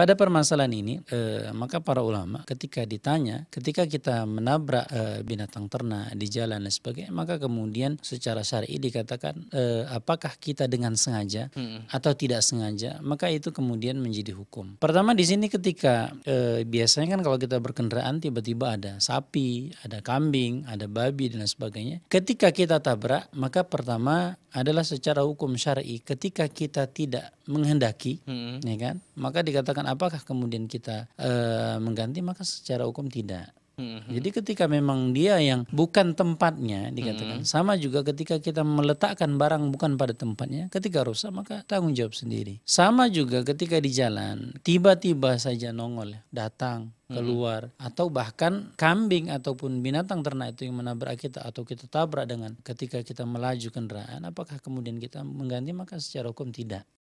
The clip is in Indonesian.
Pada permasalahan ini, e, maka para ulama ketika ditanya, ketika kita menabrak e, binatang ternak di jalan dan sebagainya, maka kemudian secara syar'i dikatakan e, apakah kita dengan sengaja hmm. atau tidak sengaja, maka itu kemudian menjadi hukum. Pertama di sini ketika e, biasanya kan kalau kita berkendaraan tiba-tiba ada sapi, ada kambing, ada babi dan sebagainya. Ketika kita tabrak, maka pertama adalah secara hukum syar'i ketika kita tidak menghendaki, hmm. ya kan, maka dikatakan apakah kemudian kita e, mengganti maka secara hukum tidak. Mm-hmm. Jadi ketika memang dia yang bukan tempatnya dikatakan hmm sama juga ketika kita meletakkan barang bukan pada tempatnya ketika rusak maka tanggung jawab sendiri. Sama juga ketika di jalan tiba-tiba saja nongol datang mm-hmm. keluar hmm. atau bahkan kambing ataupun binatang ternak itu yang menabrak kita atau kita tabrak dengan ketika kita melaju kendaraan apakah kemudian kita mengganti maka secara hukum tidak